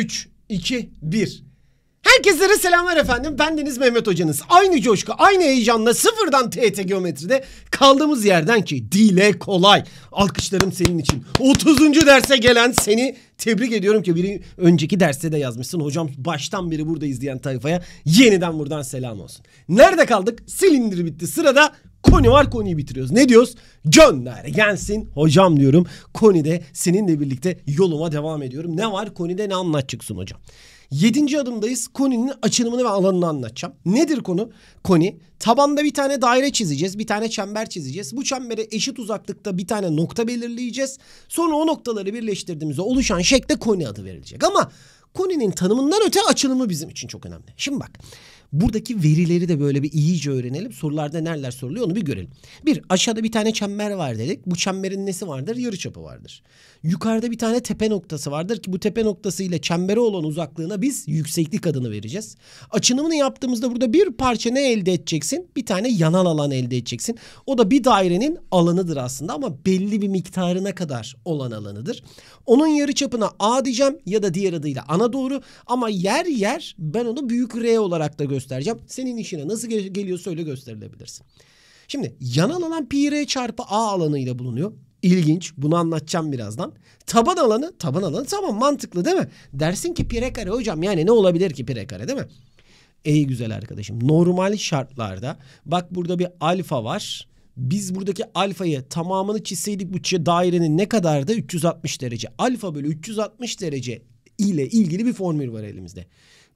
3, 2, 1. Herkese selamlar efendim. Ben Deniz Mehmet Hocanız. Aynı coşku, aynı heyecanla sıfırdan TET geometride kaldığımız yerden ki dile kolay. Alkışlarım senin için. 30. derse gelen seni tebrik ediyorum ki biri önceki derste de yazmışsın. Hocam baştan beri burada izleyen tayfaya yeniden buradan selam olsun. Nerede kaldık? Silindir bitti. Sırada Koni var Koni'yi bitiriyoruz. Ne diyoruz? Gönder gelsin hocam diyorum. Koni'de seninle birlikte yoluma devam ediyorum. Ne var Koni'de ne anlatacaksın hocam? Yedinci adımdayız. Koni'nin açılımını ve alanını anlatacağım. Nedir konu? Koni tabanda bir tane daire çizeceğiz. Bir tane çember çizeceğiz. Bu çembere eşit uzaklıkta bir tane nokta belirleyeceğiz. Sonra o noktaları birleştirdiğimizde oluşan şekle koni adı verilecek. Ama koninin tanımından öte açılımı bizim için çok önemli. Şimdi bak Buradaki verileri de böyle bir iyice öğrenelim. Sorularda neler soruluyor onu bir görelim. Bir aşağıda bir tane çember var dedik. Bu çemberin nesi vardır? yarıçapı vardır. Yukarıda bir tane tepe noktası vardır ki bu tepe noktası ile çembere olan uzaklığına biz yükseklik adını vereceğiz. Açınımını yaptığımızda burada bir parça ne elde edeceksin? Bir tane yanal alan elde edeceksin. O da bir dairenin alanıdır aslında ama belli bir miktarına kadar olan alanıdır. Onun yarıçapına A diyeceğim ya da diğer adıyla ana doğru ama yer yer ben onu büyük R olarak da gösteriyorum göstereceğim. Senin işine nasıl gel- geliyorsa öyle gösterilebilirsin. Şimdi yanal alan pi r çarpı a alanıyla bulunuyor. İlginç. Bunu anlatacağım birazdan. Taban alanı, taban alanı tamam mantıklı değil mi? Dersin ki pire kare hocam yani ne olabilir ki pire kare değil mi? İyi güzel arkadaşım normal şartlarda bak burada bir alfa var. Biz buradaki alfayı tamamını çizseydik bu dairenin ne kadardı? 360 derece. Alfa bölü 360 derece ile ilgili bir formül var elimizde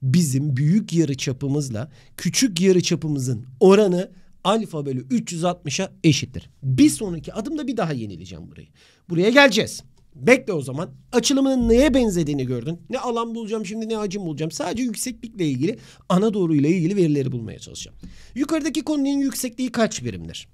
bizim büyük yarı çapımızla küçük yarı çapımızın oranı alfa bölü 360'a eşittir. Bir sonraki adımda bir daha yenileceğim burayı. Buraya geleceğiz. Bekle o zaman. Açılımının neye benzediğini gördün. Ne alan bulacağım şimdi ne hacim bulacağım. Sadece yükseklikle ilgili ana doğruyla ilgili verileri bulmaya çalışacağım. Yukarıdaki konunun yüksekliği kaç birimdir?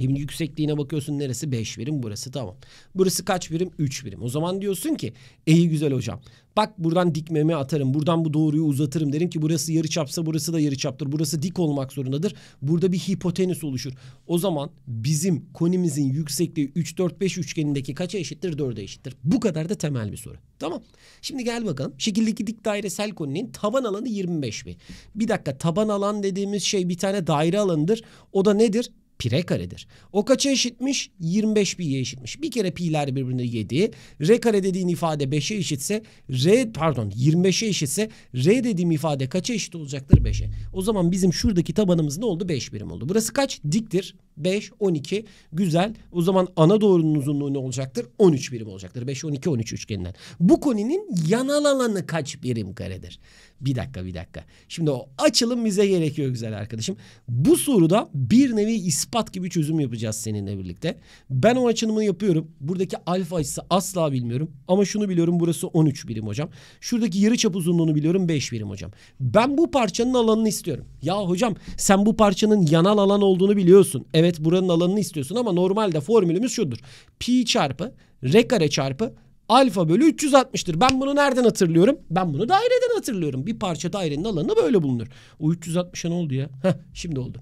Şimdi yüksekliğine bakıyorsun neresi 5 birim burası tamam. Burası kaç birim? 3 birim. O zaman diyorsun ki iyi güzel hocam. Bak buradan dikmemi atarım. Buradan bu doğruyu uzatırım. Derim ki burası yarı çapsa burası da yarı çaptır. Burası dik olmak zorundadır. Burada bir hipotenüs oluşur. O zaman bizim konimizin yüksekliği 3 4 5 üçgenindeki kaça eşittir? 4'e eşittir. Bu kadar da temel bir soru. Tamam. Şimdi gel bakalım. Şekildeki dik dairesel koninin taban alanı 25 bin. Bir dakika taban alan dediğimiz şey bir tane daire alanıdır. O da nedir? pire karedir. O kaça eşitmiş? 25 pi'ye eşitmiş. Bir kere pi'ler birbirini yedi. R kare dediğin ifade 5'e eşitse R pardon 25'e eşitse R dediğim ifade kaça eşit olacaktır? 5'e. O zaman bizim şuradaki tabanımız ne oldu? 5 birim oldu. Burası kaç? Diktir. 5, 12. Güzel. O zaman ana doğrunun uzunluğu ne olacaktır? 13 birim olacaktır. 5, 12, 13 üçgeninden. Bu koninin yanal alanı kaç birim karedir? Bir dakika bir dakika. Şimdi o açılım bize gerekiyor güzel arkadaşım. Bu soruda bir nevi ispat gibi çözüm yapacağız seninle birlikte. Ben o açılımı yapıyorum. Buradaki alfa açısı asla bilmiyorum. Ama şunu biliyorum burası 13 birim hocam. Şuradaki yarı çap uzunluğunu biliyorum 5 birim hocam. Ben bu parçanın alanını istiyorum. Ya hocam sen bu parçanın yanal alan olduğunu biliyorsun. Evet buranın alanını istiyorsun ama normalde formülümüz şudur. Pi çarpı R kare çarpı alfa bölü 360'tır. Ben bunu nereden hatırlıyorum? Ben bunu daireden hatırlıyorum. Bir parça dairenin alanı böyle bulunur. O 360'a ne oldu ya? Heh, şimdi oldu.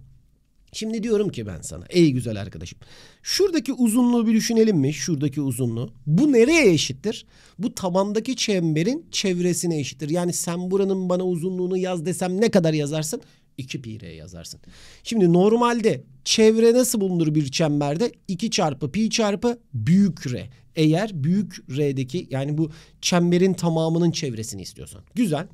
Şimdi diyorum ki ben sana ey güzel arkadaşım. Şuradaki uzunluğu bir düşünelim mi? Şuradaki uzunluğu. Bu nereye eşittir? Bu tabandaki çemberin çevresine eşittir. Yani sen buranın bana uzunluğunu yaz desem ne kadar yazarsın? 2 pi r'e yazarsın. Şimdi normalde çevre nasıl bulunur bir çemberde? 2 çarpı pi çarpı büyük r eğer büyük R'deki yani bu çemberin tamamının çevresini istiyorsan. Güzel.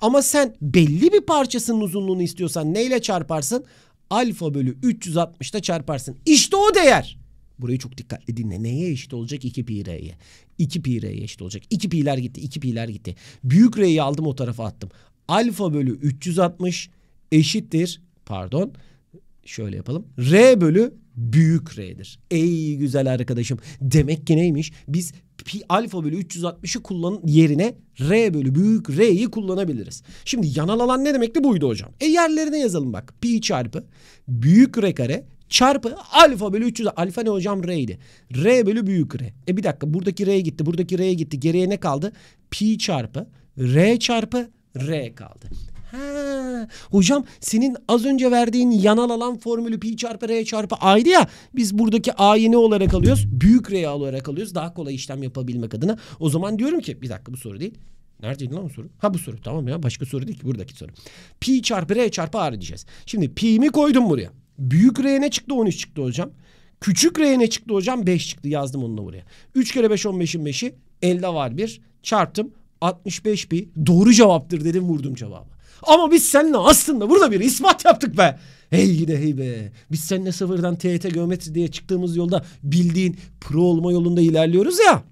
Ama sen belli bir parçasının uzunluğunu istiyorsan neyle çarparsın? Alfa bölü 360'ta çarparsın. İşte o değer. Burayı çok dikkatli dinle. Neye eşit olacak? 2 pi r'ye. 2 pi r'ye eşit olacak. 2 pi'ler gitti. 2 pi'ler gitti. Büyük r'yi aldım o tarafa attım. Alfa bölü 360 eşittir. Pardon. Şöyle yapalım. R bölü büyük R'dir. Ey güzel arkadaşım. Demek ki neymiş? Biz pi alfa bölü 360'ı kullan yerine R bölü büyük R'yi kullanabiliriz. Şimdi yanal alan ne demekti buydu hocam. E yerlerine yazalım bak. Pi çarpı büyük R kare çarpı alfa bölü 300 alfa ne hocam r R bölü büyük r. E bir dakika buradaki r gitti buradaki r'ye gitti geriye ne kaldı? Pi çarpı r çarpı r kaldı hocam senin az önce verdiğin yanal alan formülü pi çarpı r çarpı a'ydı ya. Biz buradaki a'yı ne olarak alıyoruz? Büyük r olarak alıyoruz. Daha kolay işlem yapabilmek adına. O zaman diyorum ki bir dakika bu soru değil. Neredeydi lan bu soru? Ha bu soru. Tamam ya başka soru değil ki buradaki soru. Pi çarpı r çarpı a diyeceğiz. Şimdi pi'mi koydum buraya. Büyük r ne çıktı? 13 çıktı hocam. Küçük r ne çıktı hocam? 5 çıktı. Yazdım onunla buraya. 3 kere 5 15'in 5'i. 50 var bir. Çarptım. 65 pi. Doğru cevaptır dedim vurdum cevabı. Ama biz seninle aslında burada bir ispat yaptık be. Hey gide hey be. Biz seninle sıfırdan TET geometri diye çıktığımız yolda bildiğin pro olma yolunda ilerliyoruz ya.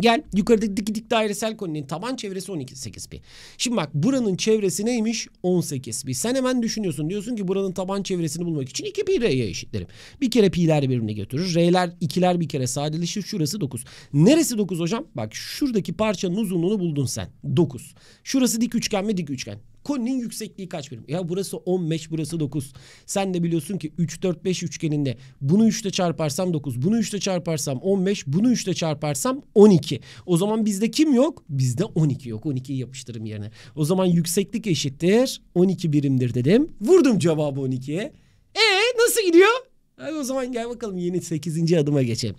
Gel yukarıdaki dik dairesel koninin taban çevresi 18 pi. Şimdi bak buranın çevresi neymiş? 18 pi. Sen hemen düşünüyorsun. Diyorsun ki buranın taban çevresini bulmak için 2 pi r'ye eşitlerim. Bir kere pi'ler birbirine götürür. R'ler ikiler bir kere sadeleşir. Şurası 9. Neresi 9 hocam? Bak şuradaki parçanın uzunluğunu buldun sen. 9. Şurası dik üçgen mi? Dik üçgen. Koninin yüksekliği kaç birim? Ya burası 15 burası 9. Sen de biliyorsun ki 3 4 5 üçgeninde bunu 3 çarparsam 9, bunu 3 çarparsam 15, bunu 3 çarparsam 12. O zaman bizde kim yok? Bizde 12 yok. 12'yi yapıştırım yerine. O zaman yükseklik eşittir 12 birimdir dedim. Vurdum cevabı 12'ye. E nasıl gidiyor? Hadi o zaman gel bakalım yeni 8. adıma geçelim.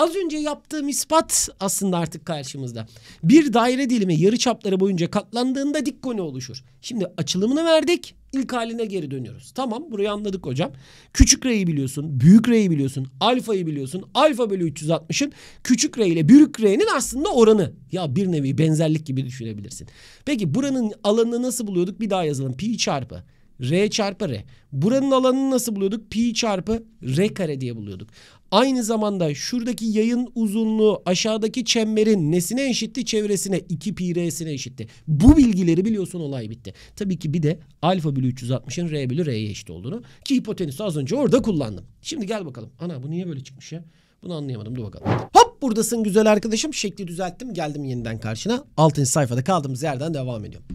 Az önce yaptığım ispat aslında artık karşımızda. Bir daire dilimi yarı çapları boyunca katlandığında dik koni oluşur. Şimdi açılımını verdik. İlk haline geri dönüyoruz. Tamam burayı anladık hocam. Küçük R'yi biliyorsun. Büyük R'yi biliyorsun. Alfa'yı biliyorsun. Alfa bölü 360'ın küçük R ile büyük R'nin aslında oranı. Ya bir nevi benzerlik gibi düşünebilirsin. Peki buranın alanını nasıl buluyorduk? Bir daha yazalım. Pi çarpı. R çarpı R. Buranın alanını nasıl buluyorduk? Pi çarpı R kare diye buluyorduk. Aynı zamanda şuradaki yayın uzunluğu aşağıdaki çemberin nesine eşitti? Çevresine 2 pi r'sine eşitti. Bu bilgileri biliyorsun olay bitti. Tabii ki bir de alfa bölü 360'ın r bölü r'ye eşit olduğunu ki hipotenüsü az önce orada kullandım. Şimdi gel bakalım. Ana bu niye böyle çıkmış ya? Bunu anlayamadım. Dur bakalım. Hop buradasın güzel arkadaşım. Şekli düzelttim. Geldim yeniden karşına. 6. sayfada kaldığımız yerden devam ediyorum.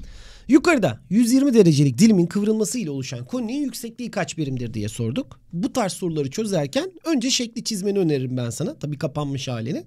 Yukarıda 120 derecelik dilimin kıvrılması ile oluşan koninin yüksekliği kaç birimdir diye sorduk. Bu tarz soruları çözerken önce şekli çizmeni öneririm ben sana. Tabii kapanmış halini.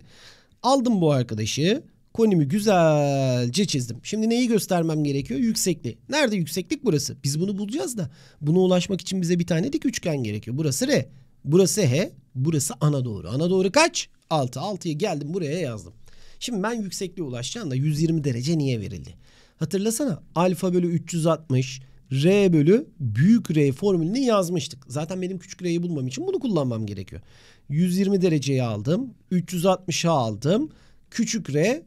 Aldım bu arkadaşı. Konimi güzelce çizdim. Şimdi neyi göstermem gerekiyor? Yüksekliği. Nerede yükseklik burası? Biz bunu bulacağız da. Buna ulaşmak için bize bir tane dik üçgen gerekiyor. Burası R. Burası H. Burası ana doğru. Ana doğru kaç? 6. 6'ya geldim buraya yazdım. Şimdi ben yüksekliğe ulaşacağım da 120 derece niye verildi? Hatırlasana alfa bölü 360 R bölü büyük R formülünü yazmıştık. Zaten benim küçük R'yi bulmam için bunu kullanmam gerekiyor. 120 dereceyi aldım. 360'ı aldım. Küçük R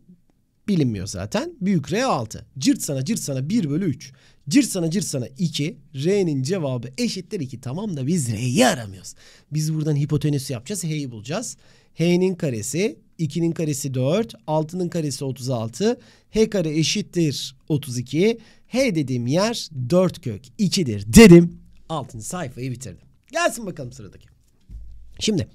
bilinmiyor zaten. Büyük R 6. Cırt sana cırt sana 1 bölü 3. Cırt sana cırt sana 2. R'nin cevabı eşittir 2. Tamam da biz R'yi aramıyoruz. Biz buradan hipotenüsü yapacağız. H'yi bulacağız. H'nin karesi 2'nin karesi 4, 6'nın karesi 36. H kare eşittir 32. H dediğim yer 4 kök 2'dir dedim. 6. sayfayı bitirdim. Gelsin bakalım sıradaki. Şimdi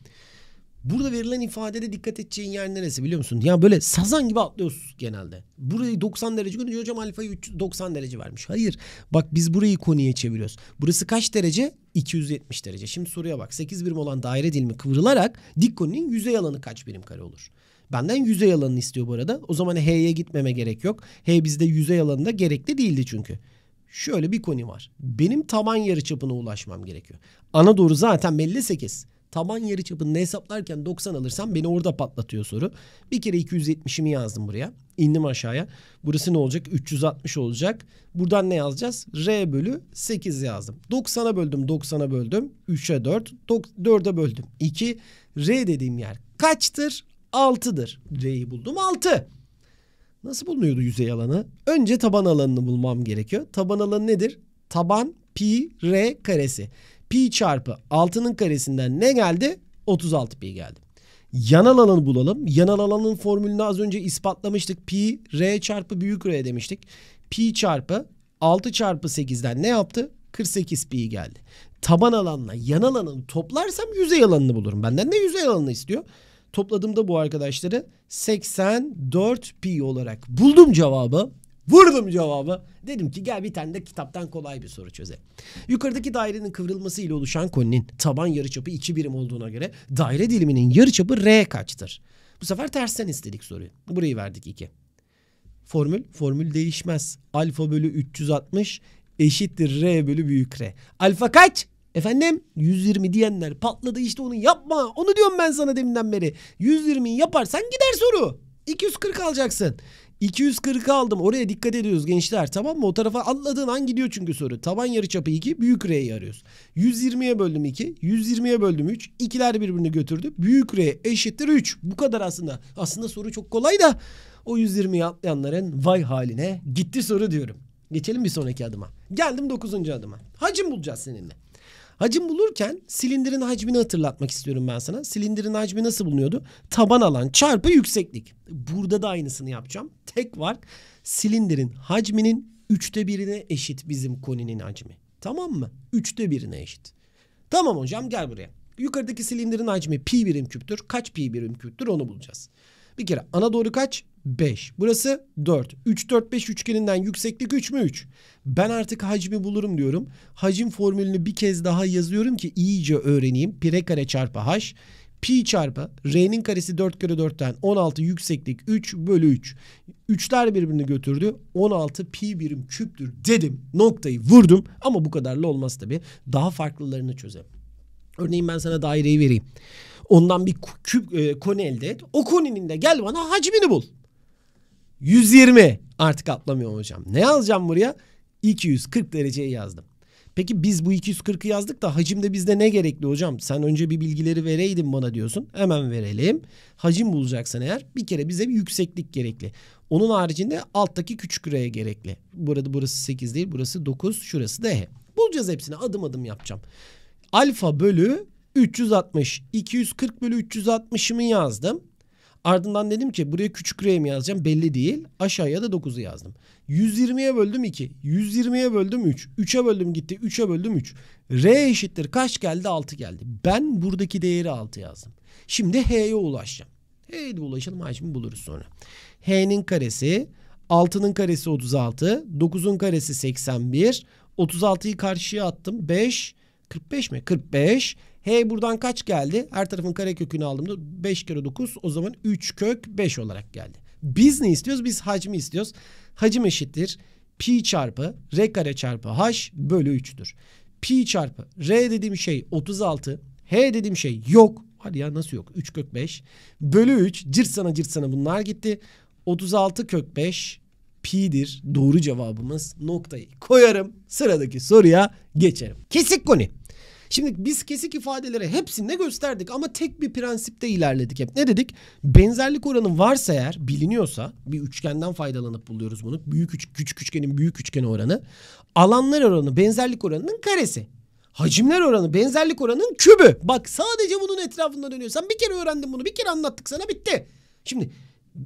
Burada verilen ifadede dikkat edeceğin yer neresi biliyor musun? Ya böyle sazan gibi atlıyoruz genelde. Burayı 90 derece görünce hocam alfayı 90 derece vermiş. Hayır. Bak biz burayı konuya çeviriyoruz. Burası kaç derece? 270 derece. Şimdi soruya bak. 8 birim olan daire dilimi kıvrılarak dik konunun yüzey alanı kaç birim kare olur? Benden yüzey alanını istiyor bu arada. O zaman H'ye gitmeme gerek yok. H bizde yüzey alanında gerekli değildi çünkü. Şöyle bir konu var. Benim taban yarıçapına ulaşmam gerekiyor. Ana doğru zaten belli 8 taban yarı çapını hesaplarken 90 alırsam beni orada patlatıyor soru. Bir kere 270'imi yazdım buraya. İndim aşağıya. Burası ne olacak? 360 olacak. Buradan ne yazacağız? R bölü 8 yazdım. 90'a böldüm, 90'a böldüm. 3'e 4, 4'e böldüm. 2. R dediğim yer kaçtır? 6'dır. R'yi buldum 6. Nasıl bulunuyordu yüzey alanı? Önce taban alanını bulmam gerekiyor. Taban alanı nedir? Taban pi r karesi pi çarpı 6'nın karesinden ne geldi? 36 pi geldi. Yanal alanı bulalım. Yanal alanın formülünü az önce ispatlamıştık. Pi r çarpı büyük r demiştik. Pi çarpı 6 çarpı 8'den ne yaptı? 48 pi geldi. Taban alanla yan alanını toplarsam yüzey alanını bulurum. Benden ne yüzey alanını istiyor. Topladığımda bu arkadaşları 84 pi olarak buldum cevabı. Vurdum cevabı. Dedim ki gel bir tane de kitaptan kolay bir soru çözelim. Yukarıdaki dairenin kıvrılması ile oluşan koninin taban yarıçapı 2 birim olduğuna göre daire diliminin yarıçapı r kaçtır? Bu sefer tersten istedik soruyu. Burayı verdik 2. Formül, formül değişmez. Alfa bölü 360 eşittir r bölü büyük r. Alfa kaç? Efendim 120 diyenler patladı işte onu yapma. Onu diyorum ben sana deminden beri. 120'yi yaparsan gider soru. 240 alacaksın. 240 aldım. Oraya dikkat ediyoruz gençler tamam mı? O tarafa atladığın an gidiyor çünkü soru. Taban yarıçapı 2 büyük R'yi arıyoruz. 120'ye böldüm 2. 120'ye böldüm 3. ikiler birbirini götürdü. Büyük R eşittir 3. Bu kadar aslında. Aslında soru çok kolay da o 120'yi atlayanların vay haline gitti soru diyorum. Geçelim bir sonraki adıma. Geldim 9. adıma. Hacim bulacağız seninle. Hacim bulurken silindirin hacmini hatırlatmak istiyorum ben sana. Silindirin hacmi nasıl bulunuyordu? Taban alan çarpı yükseklik. Burada da aynısını yapacağım. Tek var silindirin hacminin üçte birine eşit bizim koninin hacmi. Tamam mı? Üçte birine eşit. Tamam hocam gel buraya. Yukarıdaki silindirin hacmi pi birim küptür. Kaç pi birim küptür onu bulacağız. Bir kere ana doğru kaç? 5. Burası 4. 3, 4, 5 üçgeninden yükseklik 3 mü 3? Ben artık hacmi bulurum diyorum. Hacim formülünü bir kez daha yazıyorum ki iyice öğreneyim. Pire kare çarpı h. Pi çarpı r'nin karesi 4 kere 4'ten 16 yükseklik 3 bölü 3. Üçler birbirini götürdü. 16 pi birim küptür dedim. Noktayı vurdum ama bu kadarla olmaz tabii. Daha farklılarını çözelim. Örneğin ben sana daireyi vereyim. Ondan bir küp e, koni elde et. O koninin de gel bana hacmini bul. 120 artık atlamıyorum hocam. Ne yazacağım buraya? 240 dereceyi yazdım. Peki biz bu 240'ı yazdık da hacimde bizde ne gerekli hocam? Sen önce bir bilgileri vereydin bana diyorsun. Hemen verelim. Hacim bulacaksan eğer bir kere bize bir yükseklik gerekli. Onun haricinde alttaki küçük r'ye gerekli. Burada burası 8 değil burası 9 şurası da he. Bulacağız hepsini adım adım yapacağım. Alfa bölü 360. 240 bölü 360'ımı yazdım. Ardından dedim ki buraya küçük R mi yazacağım belli değil. Aşağıya da 9'u yazdım. 120'ye böldüm 2. 120'ye böldüm 3. 3'e böldüm gitti. 3'e böldüm 3. R eşittir kaç geldi? 6 geldi. Ben buradaki değeri 6 yazdım. Şimdi H'ye ulaşacağım. H'ye de ulaşalım hacmi buluruz sonra. H'nin karesi 6'nın karesi 36. 9'un karesi 81. 36'yı karşıya attım. 5 45 mi? 45. H buradan kaç geldi? Her tarafın kare kökünü aldım da 5 kere 9 o zaman 3 kök 5 olarak geldi. Biz ne istiyoruz? Biz hacmi istiyoruz. Hacim eşittir pi çarpı r kare çarpı h bölü 3'tür. Pi çarpı r dediğim şey 36. H dediğim şey yok. Hadi ya nasıl yok? 3 kök 5. Bölü 3 cırt sana cırt sana bunlar gitti. 36 kök 5 pi'dir. Doğru cevabımız noktayı koyarım. Sıradaki soruya geçerim. Kesik koni. Şimdi biz kesik ifadeleri hepsinde gösterdik ama tek bir prensipte ilerledik hep. Ne dedik? Benzerlik oranı varsa eğer biliniyorsa bir üçgenden faydalanıp buluyoruz bunu. Büyük üç, küçük üçgenin büyük üçgen oranı. Alanlar oranı benzerlik oranının karesi. Hacimler oranı benzerlik oranının kübü. Bak sadece bunun etrafında dönüyorsan bir kere öğrendin bunu bir kere anlattık sana bitti. Şimdi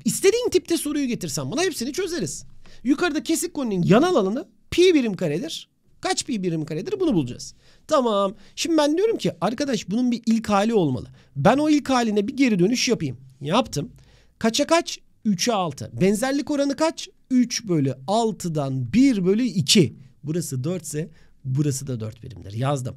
istediğin tipte soruyu getirsen bana hepsini çözeriz. Yukarıda kesik konunun yan alanı pi birim karedir. Kaç bir birim karedir bunu bulacağız. Tamam. Şimdi ben diyorum ki arkadaş bunun bir ilk hali olmalı. Ben o ilk haline bir geri dönüş yapayım. Yaptım. Kaça kaç? 3'e 6. Benzerlik oranı kaç? 3 bölü 6'dan 1 bölü 2. Burası 4 ise burası da 4 birimdir. Yazdım.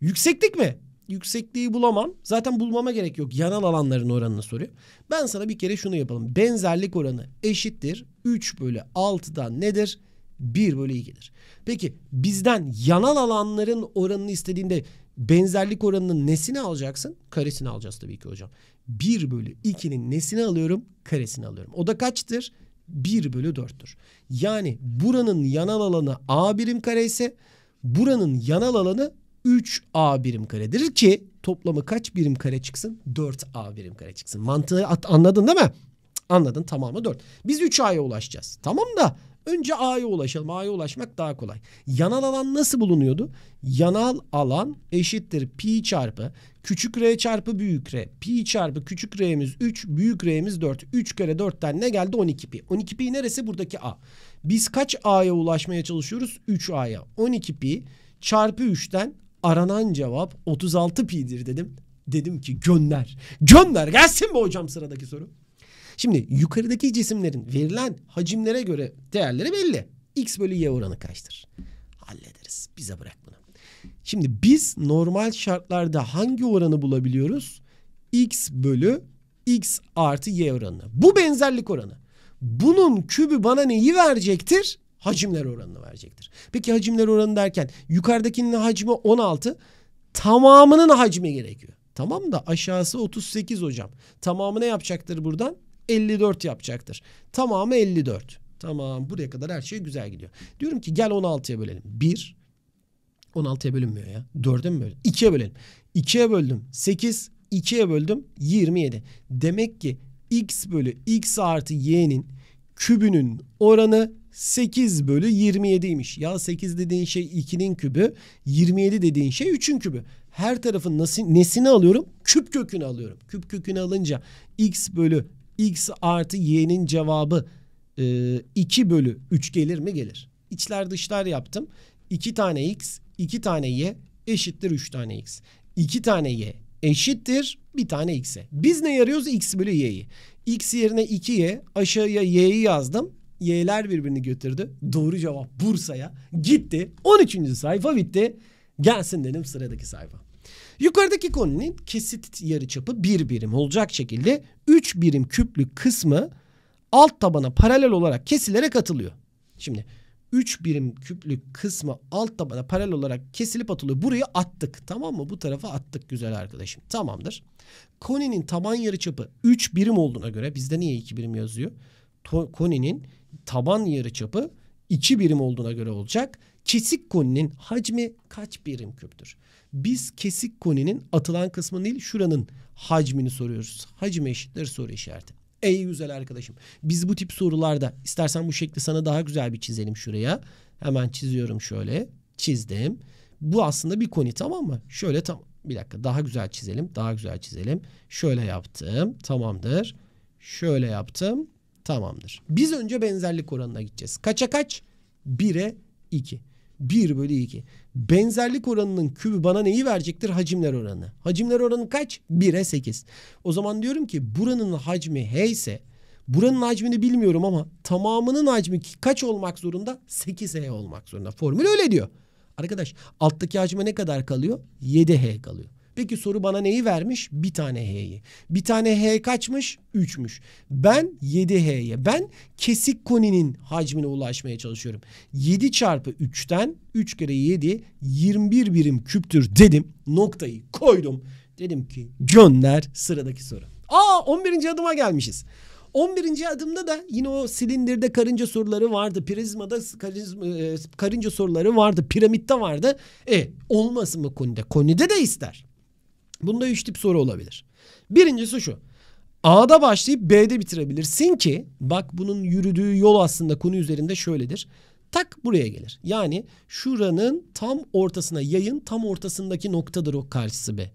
Yükseklik mi? Yüksekliği bulamam. Zaten bulmama gerek yok. Yanal alanların oranını soruyor. Ben sana bir kere şunu yapalım. Benzerlik oranı eşittir. 3 bölü 6'dan nedir? 1 bölü 2 gelir. Peki bizden yanal alanların oranını istediğinde benzerlik oranının nesini alacaksın? Karesini alacağız tabii ki hocam. 1 bölü 2'nin nesini alıyorum? Karesini alıyorum. O da kaçtır? 1 bölü 4'tür. Yani buranın yanal alanı A birim kare ise buranın yanal alanı 3A birim karedir ki toplamı kaç birim kare çıksın? 4A birim kare çıksın. Mantığı anladın değil mi? Anladın tamamı 4. Biz 3A'ya ulaşacağız. Tamam da Önce A'ya ulaşalım. A'ya ulaşmak daha kolay. Yanal alan nasıl bulunuyordu? Yanal alan eşittir pi çarpı küçük r çarpı büyük r. Pi çarpı küçük r'miz 3, büyük r'miz 4. 3 kere 4'ten ne geldi? 12 pi. 12 pi neresi? Buradaki A. Biz kaç A'ya ulaşmaya çalışıyoruz? 3 A'ya. 12 pi çarpı 3'ten aranan cevap 36 pi'dir dedim. Dedim ki gönder. Gönder gelsin mi hocam sıradaki soru? Şimdi yukarıdaki cisimlerin verilen hacimlere göre değerleri belli. X bölü Y oranı kaçtır? Hallederiz. Bize bırak bunu. Şimdi biz normal şartlarda hangi oranı bulabiliyoruz? X bölü X artı Y oranı. Bu benzerlik oranı. Bunun kübü bana neyi verecektir? Hacimler oranını verecektir. Peki hacimler oranı derken yukarıdakinin hacmi 16 tamamının hacmi gerekiyor. Tamam da aşağısı 38 hocam. Tamamı ne yapacaktır buradan? 54 yapacaktır. Tamamı 54. Tamam buraya kadar her şey güzel gidiyor. Diyorum ki gel 16'ya bölelim. 1 16'ya bölünmüyor ya. 4'e mi bölelim? 2'ye bölelim. 2'ye böldüm. 8 2'ye böldüm 27. Demek ki x bölü x artı y'nin kübünün oranı 8 bölü 27'ymiş. Ya 8 dediğin şey 2'nin kübü, 27 dediğin şey 3'ün kübü. Her tarafın nasıl, nesini alıyorum? Küp kökünü alıyorum. Küp kökünü alınca x bölü x artı y'nin cevabı e, 2 bölü 3 gelir mi? Gelir. İçler dışlar yaptım. 2 tane x, 2 tane y eşittir 3 tane x. 2 tane y eşittir bir tane x'e. Biz ne yarıyoruz? x bölü y'yi. x yerine 2y, aşağıya y'yi yazdım. Y'ler birbirini götürdü. Doğru cevap Bursa'ya gitti. 13. sayfa bitti. Gelsin dedim sıradaki sayfa. Yukarıdaki koninin kesit yarıçapı bir birim olacak şekilde 3 birim küplük kısmı alt tabana paralel olarak kesilerek atılıyor. Şimdi 3 birim küplük kısmı alt tabana paralel olarak kesilip atılıyor. Burayı attık tamam mı? Bu tarafa attık güzel arkadaşım. Tamamdır. Koninin taban yarıçapı 3 birim olduğuna göre bizde niye 2 birim yazıyor? Koninin taban yarıçapı 2 birim olduğuna göre olacak. Kesik koninin hacmi kaç birim küptür? Biz kesik koninin atılan kısmı değil şuranın hacmini soruyoruz. Hacim eşittir soru işareti. Ey güzel arkadaşım biz bu tip sorularda istersen bu şekli sana daha güzel bir çizelim şuraya. Hemen çiziyorum şöyle çizdim. Bu aslında bir koni tamam mı? Şöyle tam bir dakika daha güzel çizelim daha güzel çizelim. Şöyle yaptım tamamdır. Şöyle yaptım tamamdır. Biz önce benzerlik oranına gideceğiz. Kaça kaç? 1'e 2. 1 bölü 2. Benzerlik oranının kübü bana neyi verecektir? Hacimler oranı. Hacimler oranı kaç? 1'e 8. O zaman diyorum ki buranın hacmi H ise buranın hacmini bilmiyorum ama tamamının hacmi kaç olmak zorunda? 8H olmak zorunda. Formül öyle diyor. Arkadaş alttaki hacme ne kadar kalıyor? 7H kalıyor. Peki soru bana neyi vermiş? Bir tane H'yi. Bir tane H kaçmış? Üçmüş. Ben 7 H'ye. Ben kesik koninin hacmine ulaşmaya çalışıyorum. 7 çarpı 3'ten 3 kere 7 21 birim küptür dedim. Noktayı koydum. Dedim ki gönder sıradaki soru. Aa 11. adıma gelmişiz. 11. adımda da yine o silindirde karınca soruları vardı. Prizmada karizma, e, karınca soruları vardı. Piramitte vardı. E olmasın mı konide? Konide de ister. Bunda üç tip soru olabilir. Birincisi şu. A'da başlayıp B'de bitirebilirsin ki bak bunun yürüdüğü yol aslında konu üzerinde şöyledir. Tak buraya gelir. Yani şuranın tam ortasına yayın tam ortasındaki noktadır o karşısı B.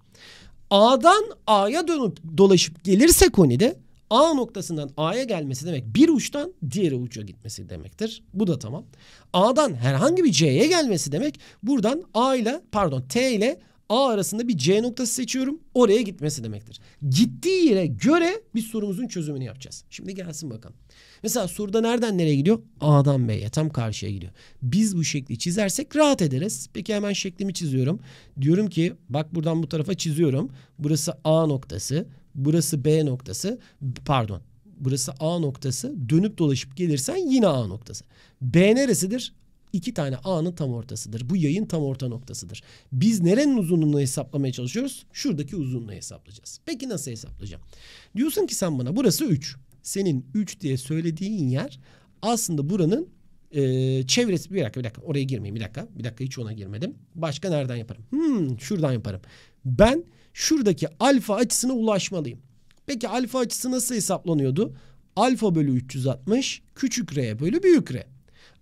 A'dan A'ya dönüp dolaşıp gelirse konide A noktasından A'ya gelmesi demek bir uçtan diğer uca gitmesi demektir. Bu da tamam. A'dan herhangi bir C'ye gelmesi demek buradan A ile pardon T ile A arasında bir C noktası seçiyorum. Oraya gitmesi demektir. Gittiği yere göre bir sorumuzun çözümünü yapacağız. Şimdi gelsin bakalım. Mesela soruda nereden nereye gidiyor? A'dan B'ye tam karşıya gidiyor. Biz bu şekli çizersek rahat ederiz. Peki hemen şeklimi çiziyorum. Diyorum ki bak buradan bu tarafa çiziyorum. Burası A noktası. Burası B noktası. Pardon. Burası A noktası. Dönüp dolaşıp gelirsen yine A noktası. B neresidir? iki tane A'nın tam ortasıdır. Bu yayın tam orta noktasıdır. Biz nerenin uzunluğunu hesaplamaya çalışıyoruz? Şuradaki uzunluğu hesaplayacağız. Peki nasıl hesaplayacağım? Diyorsun ki sen bana burası 3. Senin 3 diye söylediğin yer aslında buranın e, çevresi. Bir dakika bir dakika oraya girmeyeyim bir dakika. Bir dakika hiç ona girmedim. Başka nereden yaparım? Hmm, şuradan yaparım. Ben şuradaki alfa açısına ulaşmalıyım. Peki alfa açısı nasıl hesaplanıyordu? Alfa bölü 360 küçük r bölü büyük r.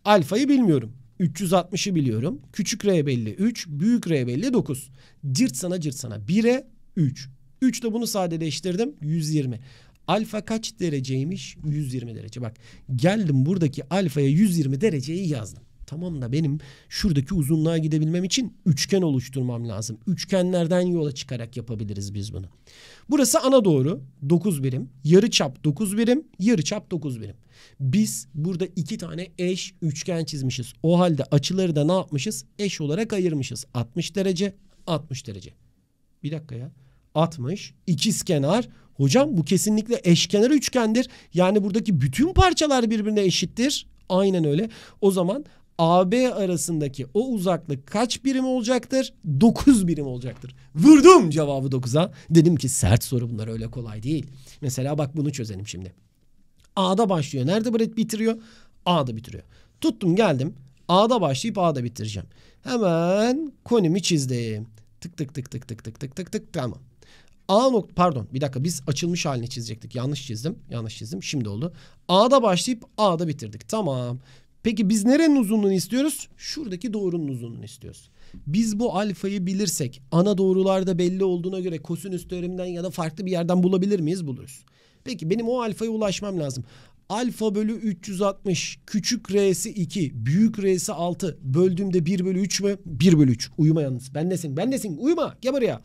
Alfayı bilmiyorum. 360'ı biliyorum. Küçük R belli 3, büyük R belli 9. Cırt sana cırt sana. 1'e 3. 3 de bunu sadeleştirdim. 120. Alfa kaç dereceymiş? 120 derece. Bak geldim buradaki alfaya 120 dereceyi yazdım. Tamam da benim şuradaki uzunluğa gidebilmem için üçgen oluşturmam lazım. Üçgenlerden yola çıkarak yapabiliriz biz bunu. Burası ana doğru 9 birim. Yarı çap 9 birim. Yarı çap 9 birim. Biz burada iki tane eş üçgen çizmişiz. O halde açıları da ne yapmışız? Eş olarak ayırmışız. 60 derece 60 derece. Bir dakika ya. 60 ikiz kenar. Hocam bu kesinlikle eşkenar üçgendir. Yani buradaki bütün parçalar birbirine eşittir. Aynen öyle. O zaman AB arasındaki o uzaklık kaç birim olacaktır? 9 birim olacaktır. Vurdum cevabı 9'a. Dedim ki sert soru bunlar öyle kolay değil. Mesela bak bunu çözelim şimdi. A'da başlıyor. Nerede Brad bitiriyor? A'da bitiriyor. Tuttum geldim. A'da başlayıp A'da bitireceğim. Hemen konimi çizdim. Tık tık tık tık tık tık tık tık tık tamam. A nokta pardon bir dakika biz açılmış halini çizecektik. Yanlış çizdim. Yanlış çizdim. Şimdi oldu. A'da başlayıp A'da bitirdik. Tamam. Peki biz nerenin uzunluğunu istiyoruz? Şuradaki doğrunun uzunluğunu istiyoruz. Biz bu alfayı bilirsek ana doğrularda belli olduğuna göre kosinüs teoreminden ya da farklı bir yerden bulabilir miyiz? Buluruz. Peki benim o alfaya ulaşmam lazım. Alfa bölü 360 küçük r'si 2 büyük r'si 6 böldüğümde 1 bölü 3 mü? 1 bölü 3 uyuma yalnız ben nesin ben nesin uyuma gel buraya.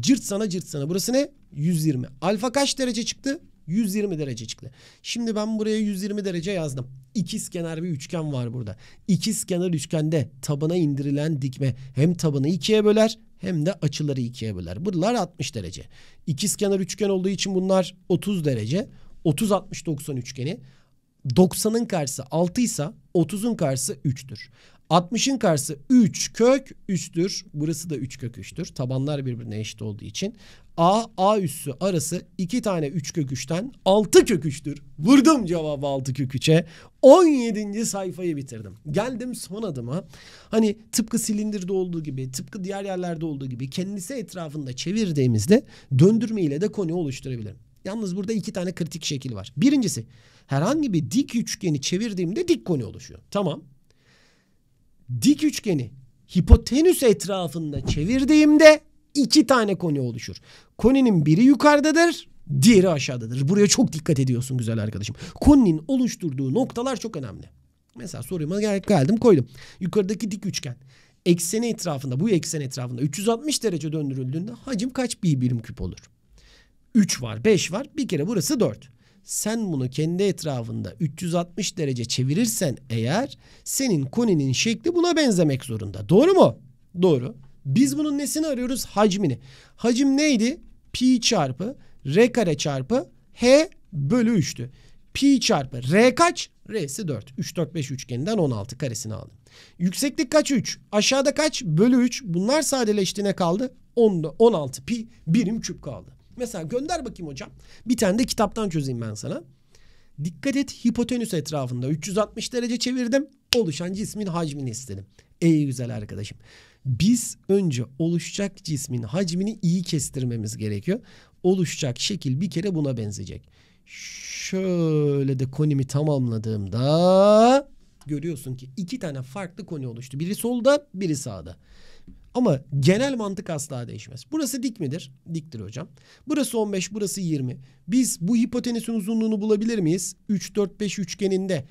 Cırt sana cırt sana burası ne? 120 alfa kaç derece çıktı? 120 derece çıktı. Şimdi ben buraya 120 derece yazdım. İkizkenar bir üçgen var burada. İkizkenar üçgende tabana indirilen dikme hem tabanı ikiye böler hem de açıları ikiye böler. Buralar 60 derece. İkizkenar üçgen olduğu için bunlar 30 derece. 30 60 90 üçgeni 90'ın karşısı 6 ise 30'un karşısı 3'tür. 60'ın karşısı 3 kök 3'tür. Burası da 3 kök 3'tür. Tabanlar birbirine eşit olduğu için. A, A üssü arası iki tane 3 kök 3'ten 6 kök 3'tür. Vurdum cevabı 6 kök 3'e. 17. sayfayı bitirdim. Geldim son adıma. Hani tıpkı silindirde olduğu gibi, tıpkı diğer yerlerde olduğu gibi kendisi etrafında çevirdiğimizde döndürmeyle de konuyu oluşturabilirim. Yalnız burada iki tane kritik şekil var. Birincisi herhangi bir dik üçgeni çevirdiğimde dik koni oluşuyor. Tamam. Dik üçgeni hipotenüs etrafında çevirdiğimde iki tane koni oluşur. Koninin biri yukarıdadır, diğeri aşağıdadır. Buraya çok dikkat ediyorsun güzel arkadaşım. Koninin oluşturduğu noktalar çok önemli. Mesela soruma geldim koydum. Yukarıdaki dik üçgen ekseni etrafında bu eksen etrafında 360 derece döndürüldüğünde hacim kaç bir birim küp olur? 3 var 5 var bir kere burası 4. Sen bunu kendi etrafında 360 derece çevirirsen eğer senin koninin şekli buna benzemek zorunda. Doğru mu? Doğru. Biz bunun nesini arıyoruz? Hacmini. Hacim neydi? Pi çarpı R kare çarpı H bölü 3'tü. Pi çarpı R kaç? R'si 4. 3, 4, 5 üçgeninden 16 karesini aldım. Yükseklik kaç? 3. Aşağıda kaç? Bölü 3. Bunlar sadeleştiğine kaldı. 10, 16 pi birim küp kaldı. Mesela gönder bakayım hocam. Bir tane de kitaptan çözeyim ben sana. Dikkat et hipotenüs etrafında 360 derece çevirdim. Oluşan cismin hacmini istedim. İyi güzel arkadaşım. Biz önce oluşacak cismin hacmini iyi kestirmemiz gerekiyor. Oluşacak şekil bir kere buna benzeyecek. Şöyle de konimi tamamladığımda görüyorsun ki iki tane farklı koni oluştu. Biri solda, biri sağda. Ama genel mantık asla değişmez. Burası dik midir? Diktir hocam. Burası 15, burası 20. Biz bu hipotenüsün uzunluğunu bulabilir miyiz? 3 4 5 üçgeninde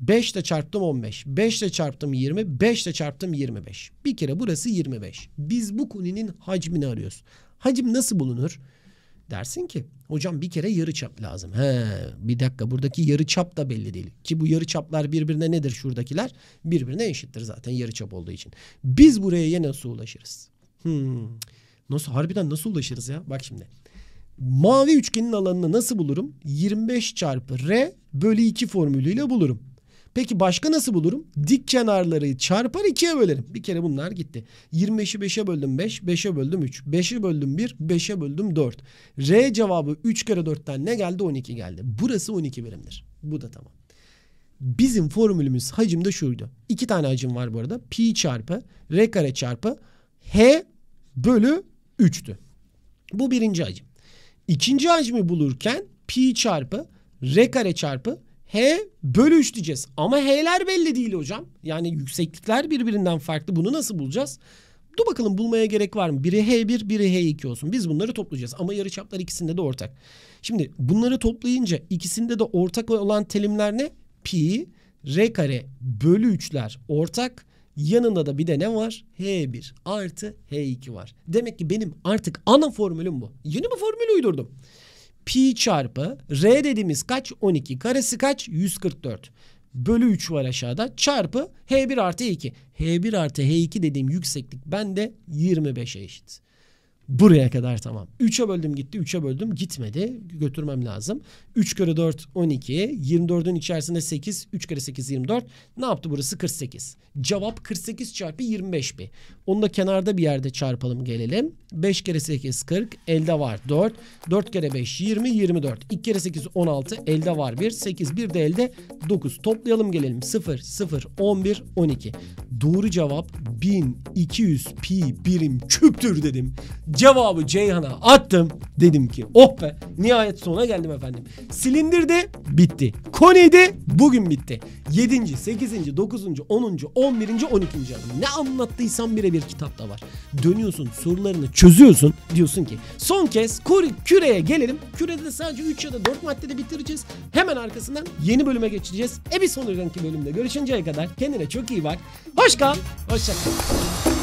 5 ile çarptım 15. 5 ile çarptım 20. 5 ile çarptım 25. Bir kere burası 25. Biz bu koninin hacmini arıyoruz. Hacim nasıl bulunur? Dersin ki hocam bir kere yarı çap lazım. He, bir dakika buradaki yarı çap da belli değil. Ki bu yarı çaplar birbirine nedir şuradakiler? Birbirine eşittir zaten yarı çap olduğu için. Biz buraya yine nasıl ulaşırız? Hmm. Nasıl harbiden nasıl ulaşırız ya? Bak şimdi. Mavi üçgenin alanını nasıl bulurum? 25 çarpı R bölü 2 formülüyle bulurum. Peki başka nasıl bulurum? Dik kenarları çarpar ikiye bölerim. Bir kere bunlar gitti. 25'i 5'e böldüm 5, 5'e böldüm 3, 5'e böldüm 1, 5'e böldüm 4. R cevabı 3 kere 4'ten ne geldi? 12 geldi. Burası 12 birimdir. Bu da tamam. Bizim formülümüz hacim de şuydu. İki tane hacim var bu arada. Pi çarpı R kare çarpı H bölü 3'tü. Bu birinci hacim. İkinci hacmi bulurken pi çarpı R kare çarpı H bölü 3 diyeceğiz. Ama H'ler belli değil hocam. Yani yükseklikler birbirinden farklı. Bunu nasıl bulacağız? Dur bakalım bulmaya gerek var mı? Biri H1, biri H2 olsun. Biz bunları toplayacağız. Ama yarıçaplar ikisinde de ortak. Şimdi bunları toplayınca ikisinde de ortak olan terimler ne? Pi, R kare bölü 3'ler ortak. Yanında da bir de ne var? H1 artı H2 var. Demek ki benim artık ana formülüm bu. Yeni bir formül uydurdum pi çarpı r dediğimiz kaç? 12 karesi kaç? 144 bölü 3 var aşağıda çarpı h1 artı h2. E h1 artı h2 dediğim yükseklik bende 25'e eşit. Buraya kadar tamam. 3'e böldüm gitti, 3'e böldüm gitmedi. Götürmem lazım. 3 kere 4 12, 24'ün içerisinde 8, 3 kere 8 24. Ne yaptı burası? 48. Cevap 48 çarpı 25 mi? Onu da kenarda bir yerde çarpalım gelelim. 5 kere 8 40, elde var 4. 4 kere 5 20, 24. 2 kere 8 16, elde var 1. 8, 1 de elde 9. Toplayalım gelelim. 0, 0, 11, 12. Doğru cevap 1200 pi birim küptür dedim Cevabı Ceyhan'a attım. Dedim ki oh be nihayet sona geldim efendim. Silindir de bitti. Koniydi bugün bitti. 7. 8. 9. 10. 11. 12. adım. Ne anlattıysam birebir kitapta var. Dönüyorsun sorularını çözüyorsun. Diyorsun ki son kez kur, küreye gelelim. Kürede de sadece 3 ya da 4 maddede bitireceğiz. Hemen arkasından yeni bölüme geçeceğiz. E bir sonraki bölümde görüşünceye kadar kendine çok iyi bak. Hoş kal. Hoşça kal.